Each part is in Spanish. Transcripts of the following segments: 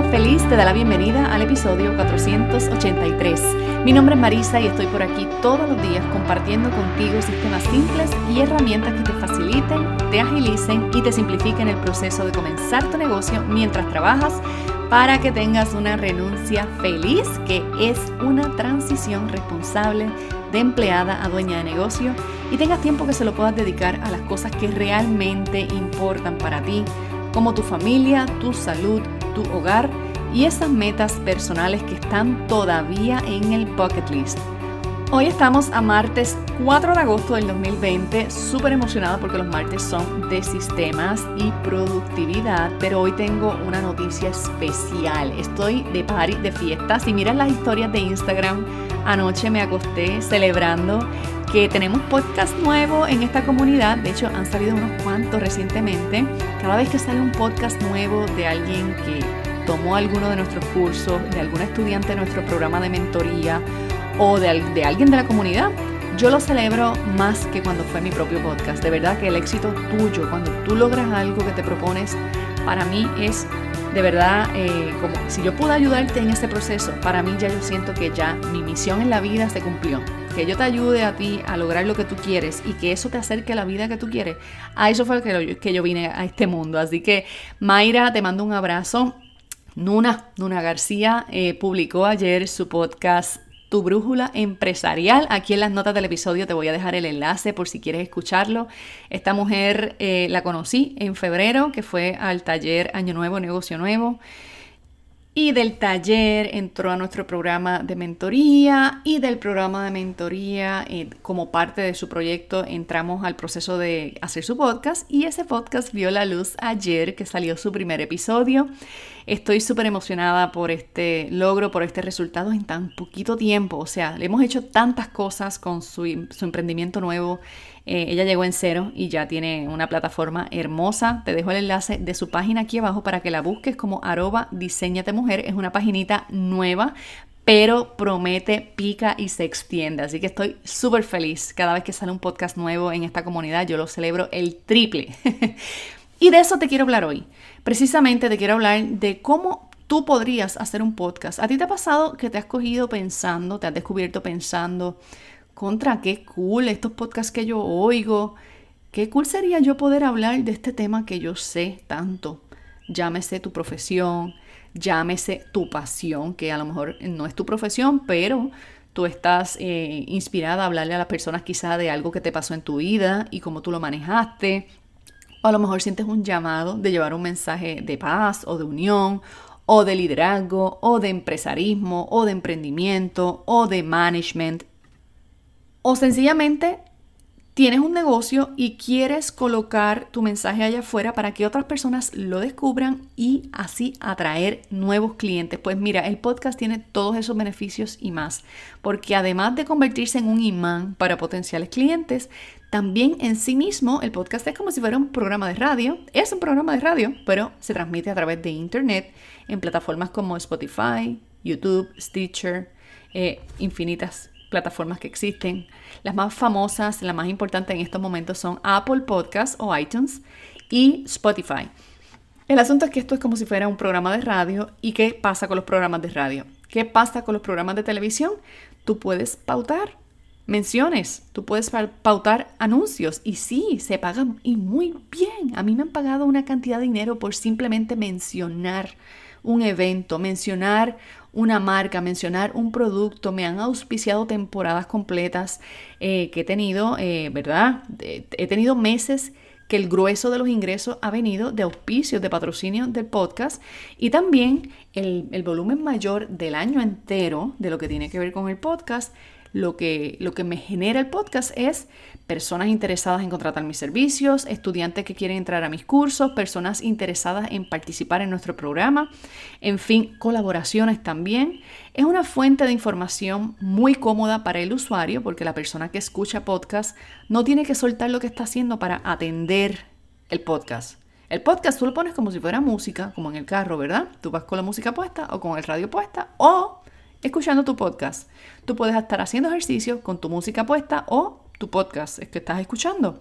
feliz te da la bienvenida al episodio 483. Mi nombre es Marisa y estoy por aquí todos los días compartiendo contigo sistemas simples y herramientas que te faciliten, te agilicen y te simplifiquen el proceso de comenzar tu negocio mientras trabajas para que tengas una renuncia feliz, que es una transición responsable de empleada a dueña de negocio y tengas tiempo que se lo puedas dedicar a las cosas que realmente importan para ti como tu familia, tu salud, tu hogar y esas metas personales que están todavía en el bucket list. Hoy estamos a martes 4 de agosto del 2020, súper emocionada porque los martes son de sistemas y productividad, pero hoy tengo una noticia especial. Estoy de party, de fiesta. Si miras las historias de Instagram, anoche me acosté celebrando que tenemos podcast nuevo en esta comunidad. De hecho, han salido unos cuantos recientemente. Cada vez que sale un podcast nuevo de alguien que tomó alguno de nuestros cursos, de algún estudiante de nuestro programa de mentoría o de, alguien de la comunidad, yo lo celebro más que cuando fue mi propio podcast. De verdad que el éxito tuyo, cuando tú logras algo que te propones, para mí es de verdad eh, como si yo pude ayudarte en ese proceso, para mí ya yo siento que ya mi misión en la vida se cumplió que yo te ayude a ti a lograr lo que tú quieres y que eso te acerque a la vida que tú quieres, a eso fue que, que yo vine a este mundo. Así que, Mayra, te mando un abrazo. Nuna, Nuna García eh, publicó ayer su podcast tu brújula empresarial. Aquí en las notas del episodio te voy a dejar el enlace por si quieres escucharlo. Esta mujer eh, la conocí en febrero, que fue al taller Año Nuevo, Negocio Nuevo y del taller entró a nuestro programa de mentoría y del programa de mentoría eh, como parte de su proyecto entramos al proceso de hacer su podcast y ese podcast vio la luz ayer que salió su primer episodio. Estoy súper emocionada por este logro, por este resultado en tan poquito tiempo. O sea, le hemos hecho tantas cosas con su, su emprendimiento nuevo eh, ella llegó en cero y ya tiene una plataforma hermosa. Te dejo el enlace de su página aquí abajo para que la busques como arroba diseñate mujer. Es una paginita nueva, pero promete, pica y se extiende. Así que estoy súper feliz. Cada vez que sale un podcast nuevo en esta comunidad, yo lo celebro el triple. y de eso te quiero hablar hoy. Precisamente te quiero hablar de cómo tú podrías hacer un podcast. ¿A ti te ha pasado que te has cogido pensando, te has descubierto pensando contra, qué cool, estos podcasts que yo oigo, qué cool sería yo poder hablar de este tema que yo sé tanto. Llámese tu profesión, llámese tu pasión, que a lo mejor no es tu profesión, pero tú estás eh, inspirada a hablarle a las personas quizá de algo que te pasó en tu vida y cómo tú lo manejaste. O a lo mejor sientes un llamado de llevar un mensaje de paz o de unión o de liderazgo o de empresarismo o de emprendimiento o de management, o sencillamente tienes un negocio y quieres colocar tu mensaje allá afuera para que otras personas lo descubran y así atraer nuevos clientes. Pues mira, el podcast tiene todos esos beneficios y más, porque además de convertirse en un imán para potenciales clientes, también en sí mismo el podcast es como si fuera un programa de radio. Es un programa de radio, pero se transmite a través de internet en plataformas como Spotify, YouTube, Stitcher, eh, infinitas plataformas que existen. Las más famosas, las más importantes en estos momentos son Apple Podcasts o iTunes y Spotify. El asunto es que esto es como si fuera un programa de radio. ¿Y qué pasa con los programas de radio? ¿Qué pasa con los programas de televisión? Tú puedes pautar menciones, tú puedes pautar anuncios y sí, se pagan y muy bien. A mí me han pagado una cantidad de dinero por simplemente mencionar un evento, mencionar una marca, mencionar un producto, me han auspiciado temporadas completas eh, que he tenido, eh, ¿verdad? He tenido meses que el grueso de los ingresos ha venido de auspicios, de patrocinio del podcast y también el, el volumen mayor del año entero de lo que tiene que ver con el podcast lo que, lo que me genera el podcast es personas interesadas en contratar mis servicios, estudiantes que quieren entrar a mis cursos, personas interesadas en participar en nuestro programa, en fin, colaboraciones también. Es una fuente de información muy cómoda para el usuario porque la persona que escucha podcast no tiene que soltar lo que está haciendo para atender el podcast. El podcast tú lo pones como si fuera música, como en el carro, ¿verdad? Tú vas con la música puesta o con el radio puesta o escuchando tu podcast. Tú puedes estar haciendo ejercicio con tu música puesta o tu podcast es que estás escuchando.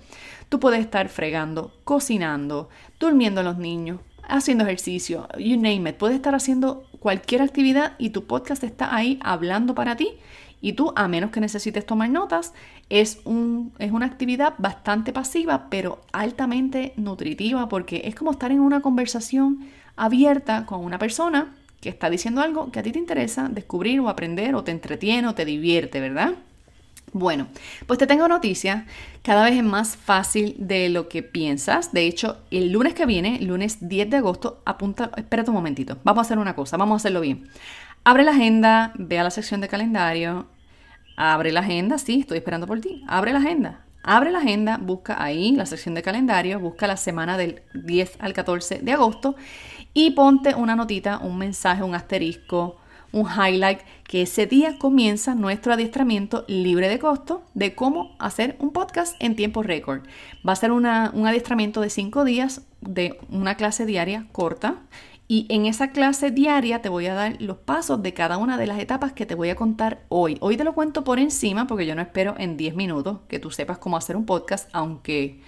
Tú puedes estar fregando, cocinando, durmiendo a los niños, haciendo ejercicio, you name it. Puedes estar haciendo cualquier actividad y tu podcast está ahí hablando para ti. Y tú, a menos que necesites tomar notas, es, un, es una actividad bastante pasiva, pero altamente nutritiva, porque es como estar en una conversación abierta con una persona que está diciendo algo que a ti te interesa descubrir o aprender o te entretiene o te divierte, ¿verdad? Bueno, pues te tengo noticia, cada vez es más fácil de lo que piensas. De hecho, el lunes que viene, lunes 10 de agosto, apunta, espérate un momentito, vamos a hacer una cosa, vamos a hacerlo bien. Abre la agenda, ve a la sección de calendario, abre la agenda, sí, estoy esperando por ti, abre la agenda, Abre la agenda, busca ahí la sección de calendario, busca la semana del 10 al 14 de agosto y ponte una notita, un mensaje, un asterisco, un highlight, que ese día comienza nuestro adiestramiento libre de costo de cómo hacer un podcast en tiempo récord. Va a ser un adiestramiento de cinco días de una clase diaria corta. Y en esa clase diaria te voy a dar los pasos de cada una de las etapas que te voy a contar hoy. Hoy te lo cuento por encima porque yo no espero en 10 minutos que tú sepas cómo hacer un podcast, aunque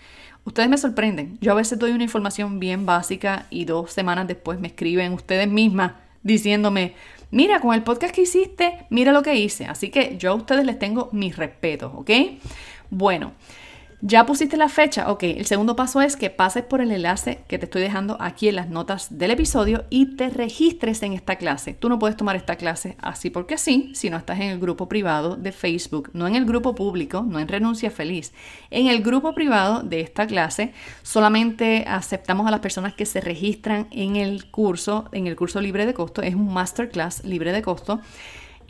Ustedes me sorprenden. Yo a veces doy una información bien básica y dos semanas después me escriben ustedes mismas diciéndome, mira, con el podcast que hiciste, mira lo que hice. Así que yo a ustedes les tengo mis respetos, ¿ok? Bueno. Ya pusiste la fecha, ok. El segundo paso es que pases por el enlace que te estoy dejando aquí en las notas del episodio y te registres en esta clase. Tú no puedes tomar esta clase así porque sí, si no estás en el grupo privado de Facebook, no en el grupo público, no en Renuncia Feliz. En el grupo privado de esta clase solamente aceptamos a las personas que se registran en el curso, en el curso libre de costo, es un masterclass libre de costo.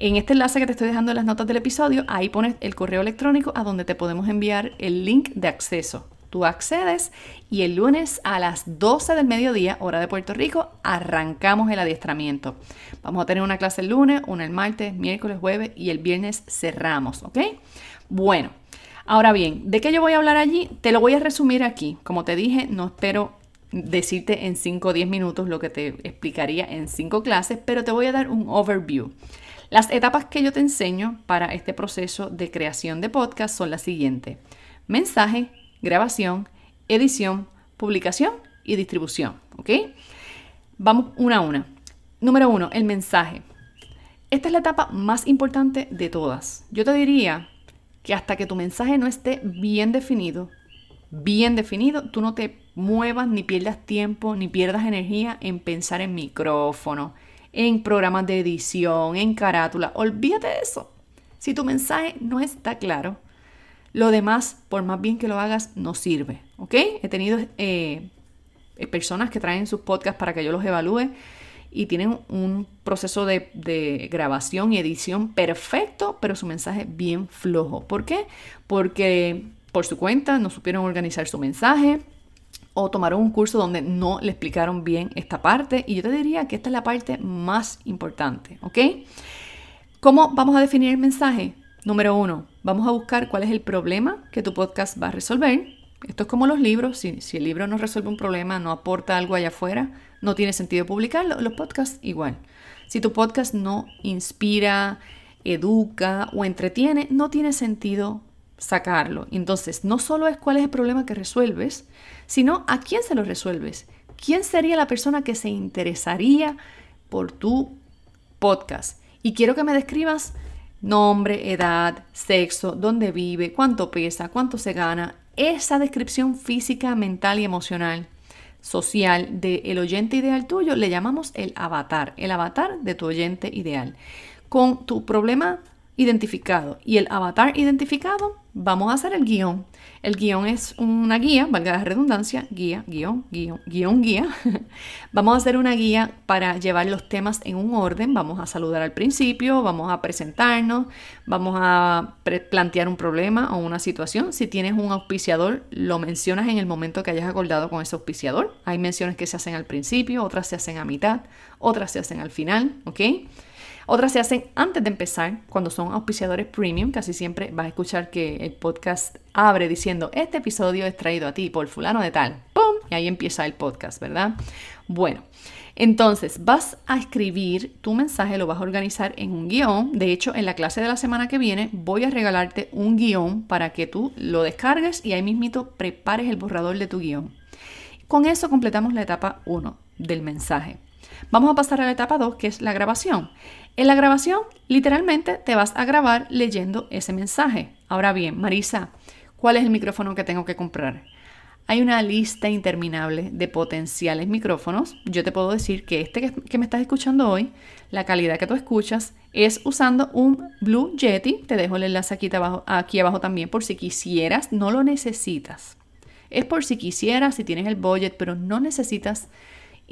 En este enlace que te estoy dejando en las notas del episodio, ahí pones el correo electrónico a donde te podemos enviar el link de acceso. Tú accedes y el lunes a las 12 del mediodía, hora de Puerto Rico, arrancamos el adiestramiento. Vamos a tener una clase el lunes, una el martes, miércoles, jueves y el viernes cerramos, ¿ok? Bueno, ahora bien, ¿de qué yo voy a hablar allí? Te lo voy a resumir aquí. Como te dije, no espero decirte en 5 o 10 minutos lo que te explicaría en 5 clases, pero te voy a dar un overview. Las etapas que yo te enseño para este proceso de creación de podcast son las siguientes. Mensaje, grabación, edición, publicación y distribución. ¿Ok? Vamos una a una. Número uno, el mensaje. Esta es la etapa más importante de todas. Yo te diría que hasta que tu mensaje no esté bien definido, bien definido, tú no te muevas, ni pierdas tiempo, ni pierdas energía en pensar en micrófono, en programas de edición, en carátula. Olvídate de eso. Si tu mensaje no está claro, lo demás, por más bien que lo hagas, no sirve. ¿Ok? He tenido eh, personas que traen sus podcasts para que yo los evalúe y tienen un proceso de, grabación y edición perfecto, pero su mensaje bien flojo. ¿Por qué? Porque por su cuenta no supieron organizar su mensaje, o tomaron un curso donde no le explicaron bien esta parte. Y yo te diría que esta es la parte más importante, ¿ok? ¿Cómo vamos a definir el mensaje? Número uno, vamos a buscar cuál es el problema que tu podcast va a resolver. Esto es como los libros, si, si el libro no resuelve un problema, no aporta algo allá afuera, no tiene sentido publicarlo. Los podcasts igual. Si tu podcast no inspira, educa o entretiene, no tiene sentido sacarlo. Entonces, no solo es cuál es el problema que resuelves, sino a quién se lo resuelves. ¿Quién sería la persona que se interesaría por tu podcast? Y quiero que me describas nombre, edad, sexo, dónde vive, cuánto pesa, cuánto se gana, esa descripción física, mental y emocional social del el oyente ideal tuyo le llamamos el avatar, el avatar de tu oyente ideal. Con tu problema identificado y el avatar identificado, vamos a hacer el guión. El guión es una guía, valga la redundancia, guía, guión, guión, guión, guía. vamos a hacer una guía para llevar los temas en un orden. Vamos a saludar al principio, vamos a presentarnos, vamos a plantear un problema o una situación. Si tienes un auspiciador, lo mencionas en el momento que hayas acordado con ese auspiciador. Hay menciones que se hacen al principio, otras se hacen a mitad, otras se hacen al final, ¿ok? Otras se hacen antes de empezar, cuando son auspiciadores premium. Casi siempre vas a escuchar que el podcast abre diciendo, este episodio es traído a ti por fulano de tal. ¡Pum! Y ahí empieza el podcast, ¿verdad? Bueno, entonces vas a escribir tu mensaje, lo vas a organizar en un guión. De hecho, en la clase de la semana que viene voy a regalarte un guión para que tú lo descargues y ahí mismito prepares el borrador de tu guión. Con eso completamos la etapa 1 del mensaje. Vamos a pasar a la etapa 2, que es la grabación. En la grabación, literalmente, te vas a grabar leyendo ese mensaje. Ahora bien, Marisa, ¿cuál es el micrófono que tengo que comprar? Hay una lista interminable de potenciales micrófonos. Yo te puedo decir que este que me estás escuchando hoy, la calidad que tú escuchas, es usando un Blue Yeti. Te dejo el enlace aquí abajo, aquí abajo también por si quisieras, no lo necesitas. Es por si quisieras, si tienes el budget, pero no necesitas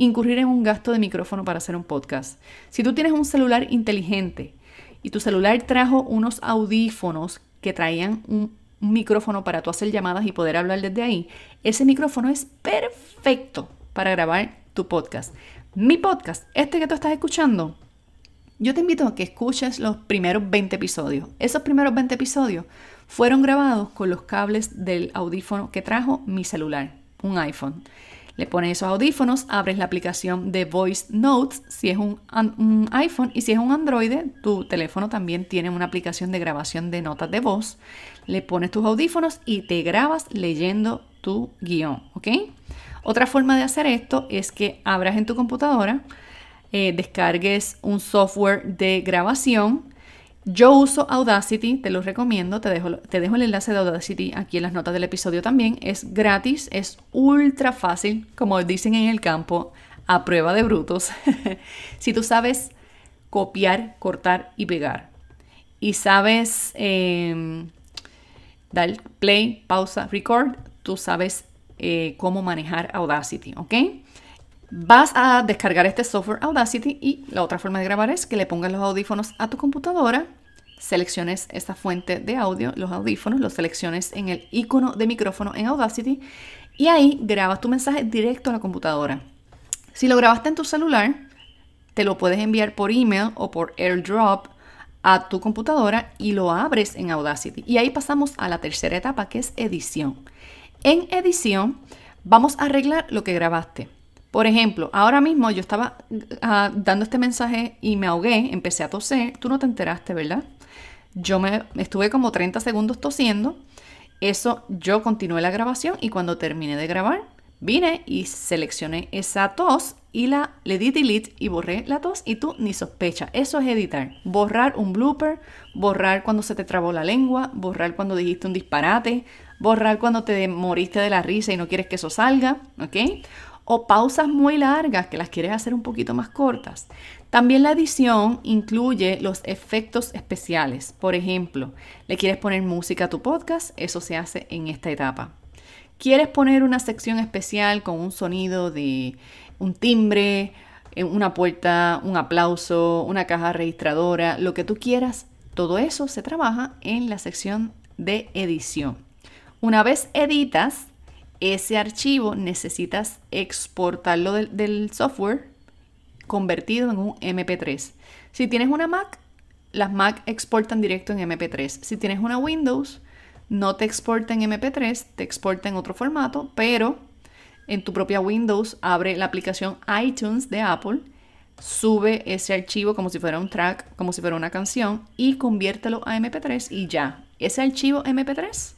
incurrir en un gasto de micrófono para hacer un podcast. Si tú tienes un celular inteligente y tu celular trajo unos audífonos que traían un, micrófono para tú hacer llamadas y poder hablar desde ahí, ese micrófono es perfecto para grabar tu podcast. Mi podcast, este que tú estás escuchando, yo te invito a que escuches los primeros 20 episodios. Esos primeros 20 episodios fueron grabados con los cables del audífono que trajo mi celular, un iPhone. Le pones esos audífonos, abres la aplicación de Voice Notes si es un, iPhone y si es un Android, tu teléfono también tiene una aplicación de grabación de notas de voz. Le pones tus audífonos y te grabas leyendo tu guión, ¿ok? Otra forma de hacer esto es que abras en tu computadora, eh, descargues un software de grabación yo uso Audacity, te lo recomiendo, te dejo, te dejo el enlace de Audacity aquí en las notas del episodio también. Es gratis, es ultra fácil, como dicen en el campo, a prueba de brutos. si tú sabes copiar, cortar y pegar, y sabes em, dar play, pausa, record, tú sabes eh, cómo manejar Audacity, ¿ok? Vas a descargar este software Audacity y la otra forma de grabar es que le pongas los audífonos a tu computadora, selecciones esta fuente de audio, los audífonos, los selecciones en el icono de micrófono en Audacity y ahí grabas tu mensaje directo a la computadora. Si lo grabaste en tu celular, te lo puedes enviar por email o por airdrop a tu computadora y lo abres en Audacity. Y ahí pasamos a la tercera etapa que es edición. En edición vamos a arreglar lo que grabaste. Por ejemplo, ahora mismo yo estaba ah, dando este mensaje y me ahogué, empecé a toser, tú no te enteraste, ¿verdad? Yo me estuve como 30 segundos tosiendo, eso yo continué la grabación y cuando terminé de grabar, vine y seleccioné esa tos y la le di delete y borré la tos y tú ni sospecha. Eso es editar. Borrar un blooper, borrar cuando se te trabó la lengua, borrar cuando dijiste un disparate, borrar cuando te moriste de la risa y no quieres que eso salga, ¿ok? o pausas muy largas que las quieres hacer un poquito más cortas. También la edición incluye los efectos especiales. Por ejemplo, le quieres poner música a tu podcast, eso se hace en esta etapa. Quieres poner una sección especial con un sonido de un timbre, eh, una puerta, un aplauso, una caja registradora, lo que tú quieras, todo eso se trabaja en la sección de edición. Una vez editas, ese archivo necesitas exportarlo del, software convertido en un MP3. Si tienes una Mac, las Mac exportan directo en MP3. Si tienes una Windows, no te exporta en MP3, te exporta en otro formato, pero en tu propia Windows abre la aplicación iTunes de Apple, sube ese archivo como si fuera un track, como si fuera una canción y conviértelo a MP3 y ya. Ese archivo MP3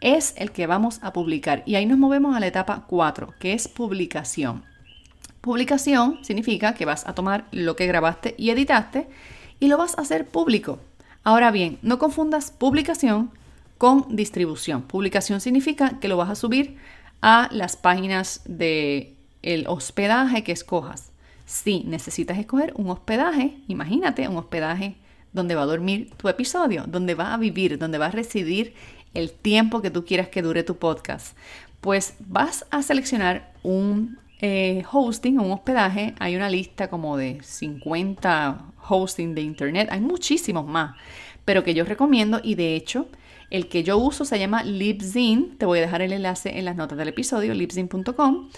es el que vamos a publicar. Y ahí nos movemos a la etapa 4, que es publicación. Publicación significa que vas a tomar lo que grabaste y editaste y lo vas a hacer público. Ahora bien, no confundas publicación con distribución. Publicación significa que lo vas a subir a las páginas del hospedaje que escojas. Si necesitas escoger un hospedaje, imagínate un hospedaje donde va a dormir tu episodio, donde va a vivir, donde va a residir el tiempo que tú quieras que dure tu podcast, pues vas a seleccionar un eh, hosting, un hospedaje. Hay una lista como de 50 hosting de internet, hay muchísimos más, pero que yo recomiendo y de hecho... El que yo uso se llama Libsyn. Te voy a dejar el enlace en las notas del episodio, libsyn.com.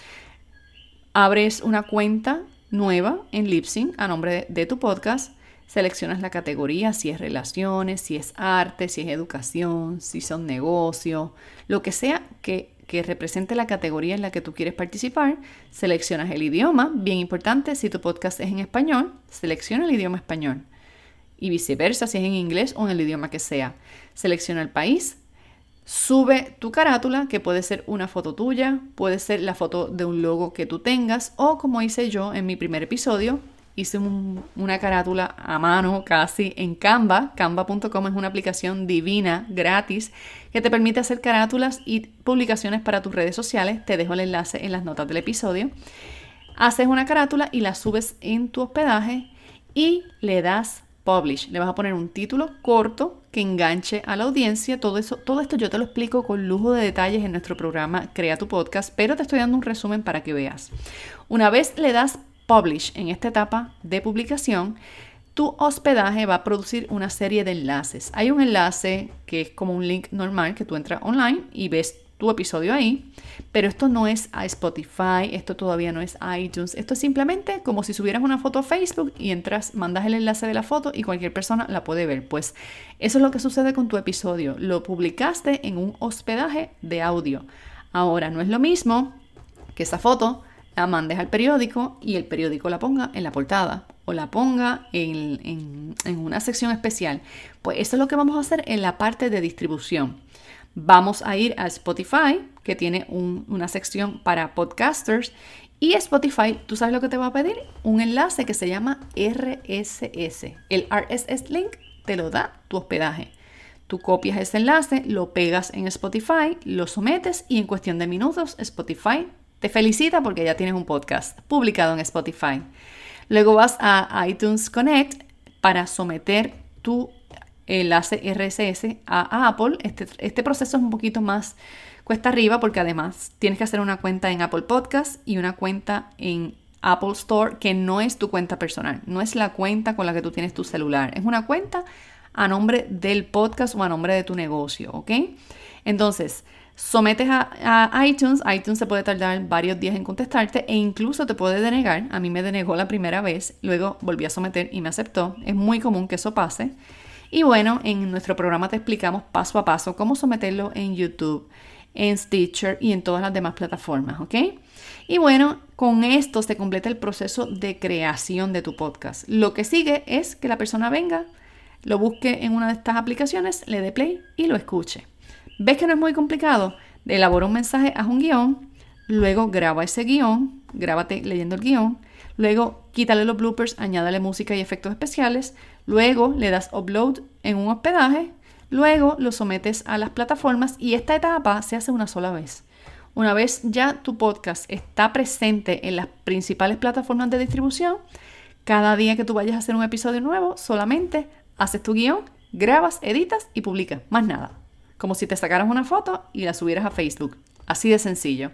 Abres una cuenta nueva en Libsyn a nombre de, de, tu podcast Seleccionas la categoría, si es relaciones, si es arte, si es educación, si son negocios, lo que sea que, que represente la categoría en la que tú quieres participar. Seleccionas el idioma, bien importante, si tu podcast es en español, selecciona el idioma español. Y viceversa, si es en inglés o en el idioma que sea. Selecciona el país, Sube tu carátula, que puede ser una foto tuya, puede ser la foto de un logo que tú tengas o como hice yo en mi primer episodio, hice una carátula a mano casi en Canva. Canva.com es una aplicación divina, gratis, que te permite hacer carátulas y publicaciones para tus redes sociales. Te dejo el enlace en las notas del episodio. Haces una carátula y la subes en tu hospedaje y le das publish. Le vas a poner un título corto que enganche a la audiencia. Todo, eso, todo esto yo te lo explico con lujo de detalles en nuestro programa Crea tu podcast, pero te estoy dando un resumen para que veas. Una vez le das publish en esta etapa de publicación, tu hospedaje va a producir una serie de enlaces. Hay un enlace que es como un link normal que tú entras online y ves tu episodio ahí, pero esto no es a Spotify, esto todavía no es iTunes, esto es simplemente como si subieras una foto a Facebook y entras, mandas el enlace de la foto y cualquier persona la puede ver. Pues eso es lo que sucede con tu episodio, lo publicaste en un hospedaje de audio. Ahora, no es lo mismo que esa foto mandes al periódico y el periódico la ponga en la portada o la ponga en, una sección especial. Pues eso es lo que vamos a hacer en la parte de distribución. Vamos a ir a Spotify, que tiene una sección para podcasters, y Spotify, tú sabes lo que te va a pedir, un enlace que se llama RSS. El RSS link te lo da tu hospedaje. Tú copias ese enlace, lo pegas en Spotify, lo sometes y en cuestión de minutos Spotify te felicita porque ya tienes un podcast publicado en Spotify. Luego vas a iTunes Connect para someter tu enlace RSS a Apple. Este, este, proceso es un poquito más cuesta arriba porque además tienes que hacer una cuenta en Apple Podcast y una cuenta en Apple Store que no es tu cuenta personal, no es la cuenta con la que tú tienes tu celular, es una cuenta a nombre del podcast o a nombre de tu negocio, ¿ok? Entonces, sometes a, iTunes, iTunes se puede tardar varios días en contestarte e incluso te puede denegar. A mí me denegó la primera vez, luego volví a someter y me aceptó. Es muy común que eso pase. Y bueno, en nuestro programa te explicamos paso a paso cómo someterlo en YouTube, en Stitcher y en todas las demás plataformas, ¿ok? Y bueno, con esto se completa el proceso de creación de tu podcast. Lo que sigue es que la persona venga, lo busque en una de estas aplicaciones, le dé play y lo escuche. ¿Ves que no es muy complicado? Elabora un mensaje, haz un guión, luego graba ese guión, grábate leyendo el guión, luego quítale los bloopers, añádale música y efectos especiales, luego le das upload en un hospedaje, luego lo sometes a las plataformas y esta etapa se hace una sola vez. Una vez ya tu podcast está presente en las principales plataformas de distribución, cada día que tú vayas a hacer un episodio nuevo, solamente haces tu guión, grabas, editas y publicas, más nada como si te sacaras una foto y la subieras a Facebook. Así de sencillo.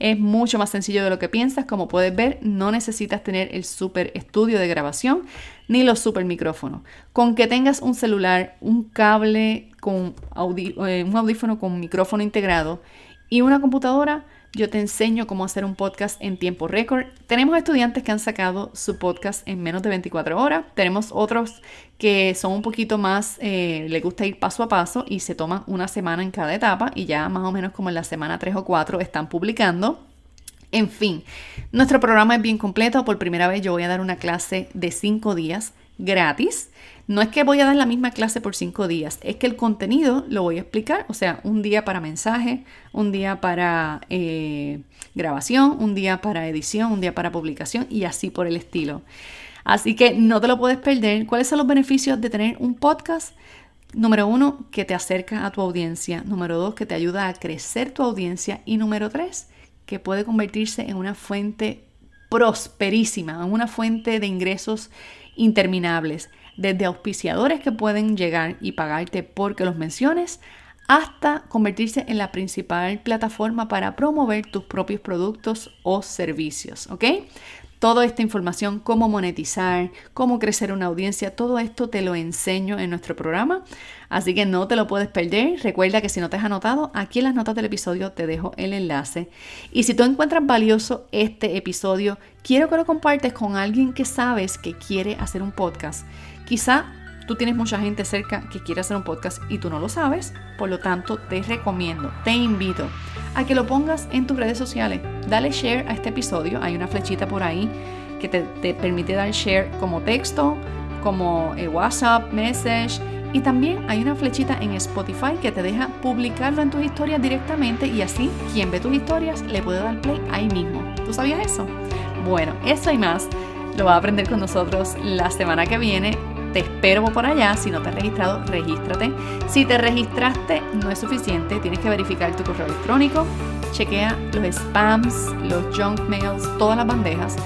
Es mucho más sencillo de lo que piensas. Como puedes ver, no necesitas tener el super estudio de grabación ni los super micrófonos. Con que tengas un celular, un cable con eh, un audífono con micrófono integrado y una computadora, yo te enseño cómo hacer un podcast en tiempo récord. Tenemos estudiantes que han sacado su podcast en menos de 24 horas. Tenemos otros que son un poquito más, le eh, les gusta ir paso a paso y se toman una semana en cada etapa y ya más o menos como en la semana 3 o 4 están publicando. En fin, nuestro programa es bien completo. Por primera vez yo voy a dar una clase de 5 días gratis. No es que voy a dar la misma clase por cinco días, es que el contenido lo voy a explicar, o sea, un día para mensaje, un día para eh, grabación, un día para edición, un día para publicación y así por el estilo. Así que no te lo puedes perder. ¿Cuáles son los beneficios de tener un podcast? Número uno, que te acerca a tu audiencia. Número dos, que te ayuda a crecer tu audiencia. Y número tres, que puede convertirse en una fuente prosperísima, en una fuente de ingresos interminables, desde auspiciadores que pueden llegar y pagarte porque los menciones, hasta convertirse en la principal plataforma para promover tus propios productos o servicios, ¿ok? Toda esta información, cómo monetizar, cómo crecer una audiencia, todo esto te lo enseño en nuestro programa. Así que no te lo puedes perder. Recuerda que si no te has anotado, aquí en las notas del episodio te dejo el enlace. Y si tú encuentras valioso este episodio, quiero que lo compartes con alguien que sabes que quiere hacer un podcast. Quizá tú tienes mucha gente cerca que quiere hacer un podcast y tú no lo sabes, por lo tanto te recomiendo, te invito a que lo pongas en tus redes sociales. Dale share a este episodio, hay una flechita por ahí que te, permite dar share como texto, como eh, WhatsApp, message. Y también hay una flechita en Spotify que te deja publicarlo en tus historias directamente y así quien ve tus historias le puede dar play ahí mismo. ¿Tú sabías eso? Bueno, eso y más lo va a aprender con nosotros la semana que viene te espero por allá. Si no te has registrado, regístrate. Si te registraste, no es suficiente. Tienes que verificar tu correo electrónico. Chequea los spams, los junk mails, todas las bandejas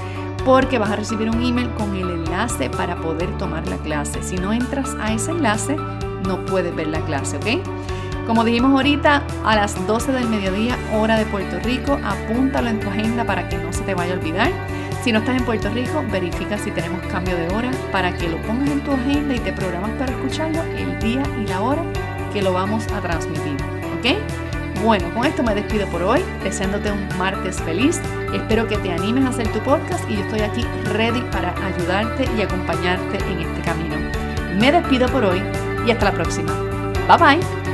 porque vas a recibir un email con el enlace para poder tomar la clase. Si no entras a ese enlace, no puedes ver la clase, ¿ok? Como dijimos ahorita, a las 12 del mediodía, hora de Puerto Rico, apúntalo en tu agenda para que no se te vaya a olvidar. Si no estás en Puerto Rico, verifica si tenemos cambio de hora para que lo pongas en tu agenda y te programas para escucharlo el día y la hora que lo vamos a transmitir. ¿Ok? Bueno, con esto me despido por hoy, deseándote un martes feliz. Espero que te animes a hacer tu podcast y yo estoy aquí ready para ayudarte y acompañarte en este camino. Me despido por hoy y hasta la próxima. Bye bye.